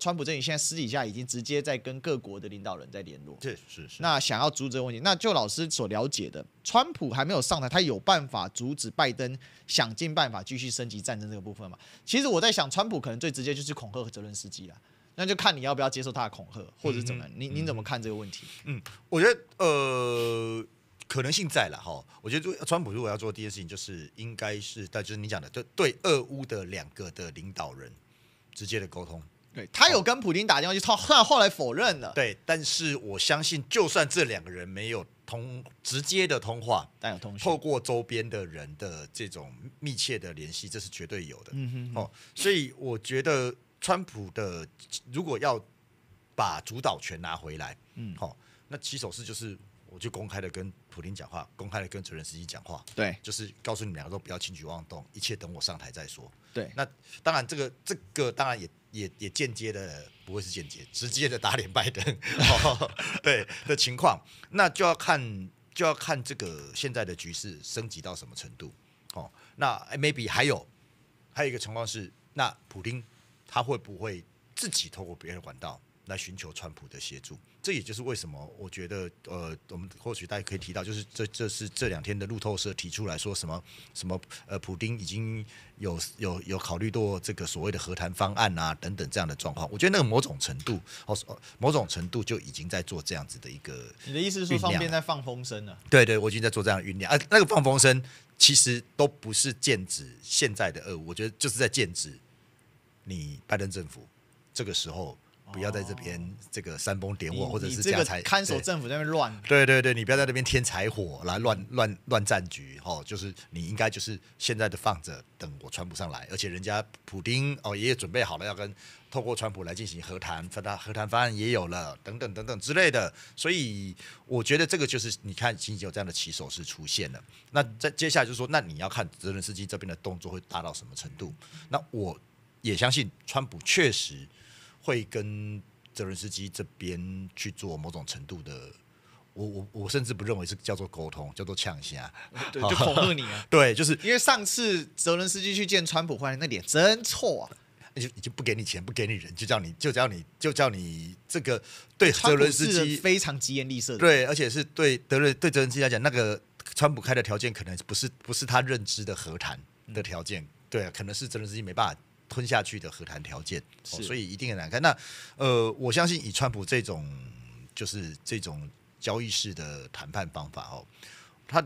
川普阵营现在私底下已经直接在跟各国的领导人在联络，是是是。那想要阻止问题，那就老师所了解的，川普还没有上台，他有办法阻止拜登想尽办法继续升级战争这个部分嘛？其实我在想，川普可能最直接就是恐吓泽连斯基了，那就看你要不要接受他的恐吓或者怎么。您您怎么看这个问题？嗯，我觉得呃，可能性在了哈。我觉得川普如果要做第一件事情，就是应该是，但就是你讲的，对对，俄乌的两个的领导人直接的沟通。对他有跟普京打电话，就操，但后来否认了。对，但是我相信，就算这两个人没有通直接的通话，但有通透过周边的人的这种密切的联系，这是绝对有的。嗯哼，哦，所以我觉得川普的如果要把主导权拿回来，嗯，好，那起手式就是，我就公开的跟普京讲话，公开的跟泽连斯基讲话，对，就是告诉你们两个都不要轻举妄动，一切等我上台再说。对，那当然，这个这个当然也。也也间接的不会是间接，直接的打脸拜登，对的情况，那就要看就要看这个现在的局势升级到什么程度，哦，那 maybe 还有还有一个情况是，那普京他会不会自己透过别的管道？来寻求川普的协助，这也就是为什么我觉得，呃，我们或许大家可以提到，就是这这是这两天的路透社提出来说什么什么，呃，普丁已经有有有考虑过这个所谓的和谈方案啊等等这样的状况。我觉得那个某种程度，哦，某种程度就已经在做这样子的一个，你的意思是说，方边在放风声了？对对，我已经在做这样的酝酿啊，那个放风声其实都不是剑指现在的五，我觉得就是在剑指你拜登政府这个时候。不要在这边这个煽风点火，或者是这样柴看守政府那边乱。对对对，你不要在那边添柴火来乱乱乱战局哦，就是你应该就是现在的放着，等我川不上来。而且人家普丁哦，也准备好了要跟透过川普来进行和谈，谈和谈方案也有了，等等等等之类的。所以我觉得这个就是你看近期有这样的棋手是出现了。那在接下来就是说，那你要看泽伦斯基这边的动作会大到什么程度。那我也相信川普确实。会跟泽伦斯基这边去做某种程度的，我我我甚至不认为是叫做沟通，叫做呛下，对，恐吓你啊？对，就是因为上次泽伦斯基去见川普换来，那脸真臭啊！就就不给你钱，不给你人，就叫你就叫你就叫你这个对泽伦斯基非常疾言厉色。对，而且是对德瑞对泽伦斯基来讲，那个川普开的条件可能不是不是他认知的和谈的条件，对，可能是泽连斯基没办法。吞下去的和谈条件，所以一定很难看。那呃，我相信以川普这种就是这种交易式的谈判方法哦，他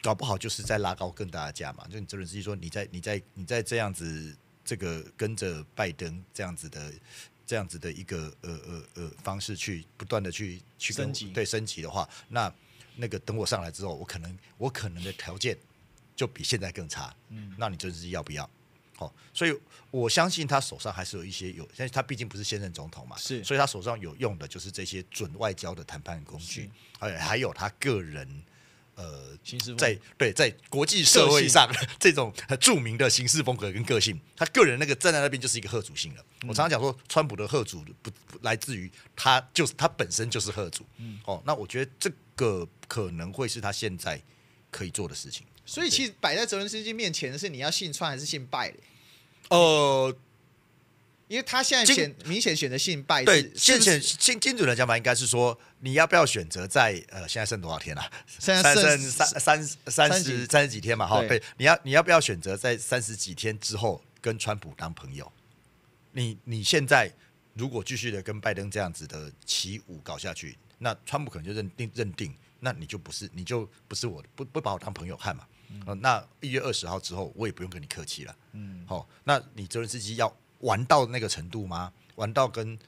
搞不好就是在拉高更大的价嘛。就你泽连斯基说，你在你在你在这样子这个跟着拜登这样子的这样子的一个呃呃呃方式去不断的去去升级对升级的话，那那个等我上来之后，我可能我可能的条件就比现在更差。嗯，那你泽是要不要？哦，所以我相信他手上还是有一些有，但是他毕竟不是现任总统嘛，是，所以他手上有用的就是这些准外交的谈判工具，还还有他个人呃，在对在国际社会上这种很著名的行事风格跟个性，他个人那个站在那边就是一个贺主性了。我常常讲说，川普的贺主不不来自于他，就是他本身就是贺主。嗯，哦，那我觉得这个可能会是他现在可以做的事情。所以，其实摆在泽连斯基面前的是，你要信川还是信拜哦，呃，因为他现在选明显选择信拜，对，现选金精准的讲法应该是说，你要不要选择在呃，现在剩多少天了？现在剩三三三十三十几天嘛？哈，对，你要你要不要选择在三十几天之后跟川普当朋友？你你现在如果继续的跟拜登这样子的起舞搞下去，那川普可能就认定认定，那你就不是你就不是我不不把我当朋友看嘛？哦，那一月二十号之后，我也不用跟你客气了。嗯，好，那你泽连斯基要玩到那个程度吗？玩到跟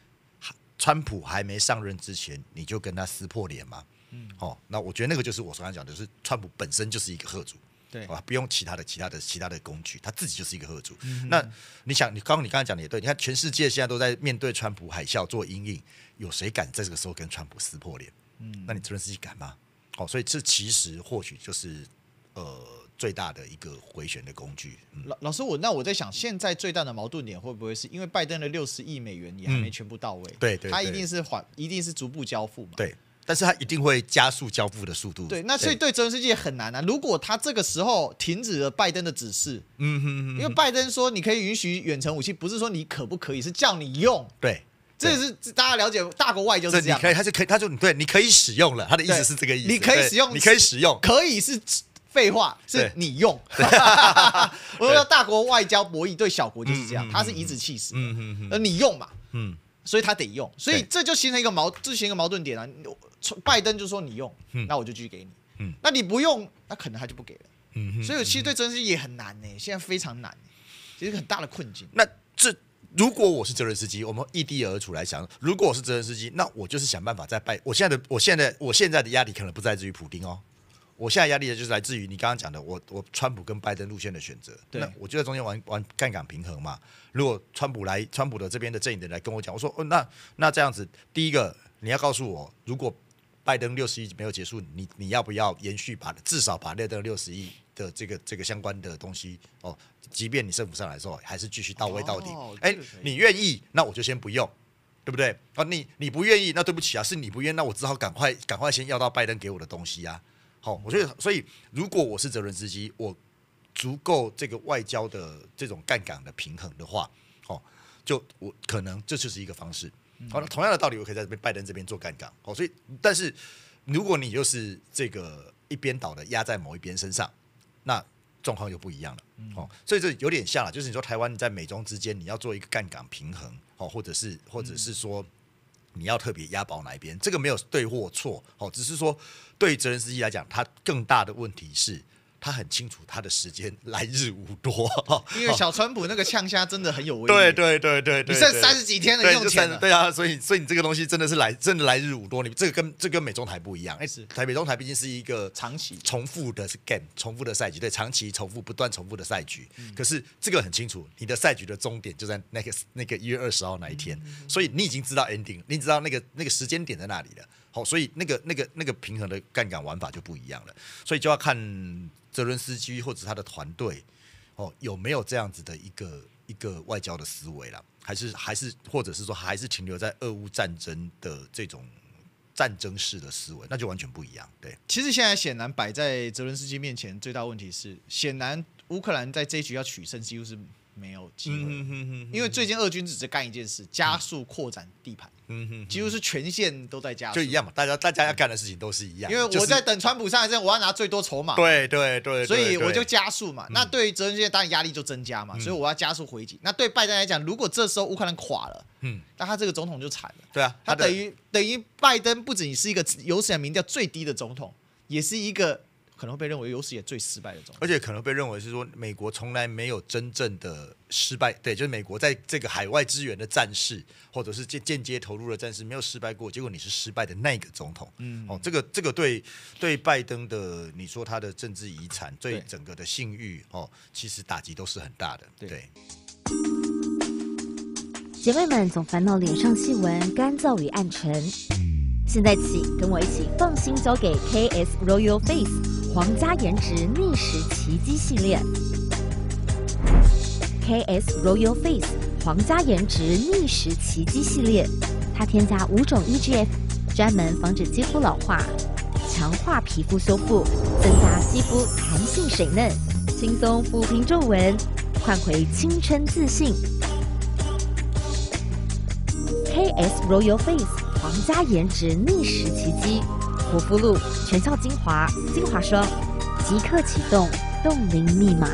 川普还没上任之前，你就跟他撕破脸吗？嗯，好，那我觉得那个就是我刚刚讲的，是川普本身就是一个贺主，对，啊，不用其他的、其他的、其他的工具，他自己就是一个贺主。那你想，你刚刚你刚才讲的也对，你看全世界现在都在面对川普海啸做阴影，有谁敢在这个时候跟川普撕破脸？嗯，那你泽连斯基敢吗？好，所以这其实或许就是。呃，最大的一个回旋的工具。老老师，我那我在想，现在最大的矛盾点会不会是因为拜登的六十亿美元也还没全部到位？对对，他一定是缓，一定是逐步交付嘛。对，但是他一定会加速交付的速度。对，那所以对泽连世界很难啊。如果他这个时候停止了拜登的指示，嗯，哼因为拜登说你可以允许远程武器，不是说你可不可以，是叫你用。对，这是大家了解大国外就是这样。可以，他就可，以，他就对，你可以使用了。他的意思是这个意思，你可以使用，你可以使用，可以是。废话是你用，我说大国外交博弈对小国就是这样，他是以子气死，嗯你用嘛，所以他得用，所以这就形成一个矛，就形成一个矛盾点啊。拜登就说你用，那我就继续给你，那你不用，那可能他就不给了。所以其实对泽连斯基也很难呢，现在非常难，其实很大的困境。那这如果我是泽连斯基，我们一滴而出来想，如果我是泽连斯基，那我就是想办法在拜，我现在的我现在我现在的压力可能不在自于普丁哦。我现在压力的就是来自于你刚刚讲的，我我川普跟拜登路线的选择，那我就在中间玩玩杠杆平衡嘛。如果川普来川普的这边的阵营的来跟我讲，我说哦那那这样子，第一个你要告诉我，如果拜登六十亿没有结束，你你要不要延续把至少把那等六十亿的这个这个相关的东西哦，即便你政府上来之后，还是继续到位到底。哎，你愿意，那我就先不用，对不对？啊，你你不愿意，那对不起啊，是你不愿意，那我只好赶快赶快先要到拜登给我的东西啊。好，我觉得，所以如果我是泽伦斯基，我足够这个外交的这种干港的平衡的话，哦，就我可能这就是一个方式。好，那同样的道理，我可以在这边拜登这边做干港。好，所以，但是如果你又是这个一边倒的压在某一边身上，那状况就不一样了。哦，所以这有点像，就是你说台湾你在美中之间你要做一个干港平衡，哦，或者是或者是说。你要特别押宝哪一边？这个没有对或错，哦，只是说对泽连斯基来讲，他更大的问题是。他很清楚他的时间来日无多，因为小川普那个呛虾真的很有威力。对对对对，你剩三十几天能用钱？了对啊，所以所以你这个东西真的是来真的来日无多。你这个跟这跟美中台不一样，台美中台毕竟是一个长期重复的是 game，重复的赛局，对长期重复不断重复的赛局。可是这个很清楚，你的赛局的终点就在那个那个一月二十号那一天，所以你已经知道 ending，你知道那个那个时间点在哪里了。好，所以那个、那个、那个平衡的杠杆玩法就不一样了，所以就要看泽伦斯基或者他的团队，哦，有没有这样子的一个一个外交的思维了，还是还是或者是说还是停留在俄乌战争的这种战争式的思维，那就完全不一样。对，其实现在显然摆在泽伦斯基面前最大问题是，显然乌克兰在这一局要取胜几乎是。没有机会，因为最近俄军只是干一件事，加速扩展地盘，嗯哼，几乎是全线都在加速，就一样嘛。大家大家要干的事情都是一样，因为我在等川普上之前，我要拿最多筹码，对对对，所以我就加速嘛。那对泽连斯基当然压力就增加嘛，所以我要加速回击。那对拜登来讲，如果这时候乌克兰垮了，嗯，那他这个总统就惨了，对啊，他等于等于拜登不仅是一个有史以来民调最低的总统，也是一个。可能被认为有史也最失败的总统，而且可能被认为是说美国从来没有真正的失败，对，就是美国在这个海外资源的战事，或者是间间接投入的战事没有失败过，结果你是失败的那个总统，嗯，哦，这个这个对对拜登的，你说他的政治遗产，对整个的信誉哦，其实打击都是很大的，对。姐妹们总烦恼脸上细纹、干燥与暗沉，现在起跟我一起放心交给 K S Royal Face。皇家颜值逆时奇迹系列，KS Royal Face 皇家颜值逆时奇迹系列，它添加五种 EGF，专门防止肌肤老化，强化皮肤修复，增加肌肤弹性水嫩，轻松抚平皱纹，换回青春自信。KS Royal Face 皇家颜值逆时奇迹。活肤露，全效精华、精华霜，即刻启动冻龄密码。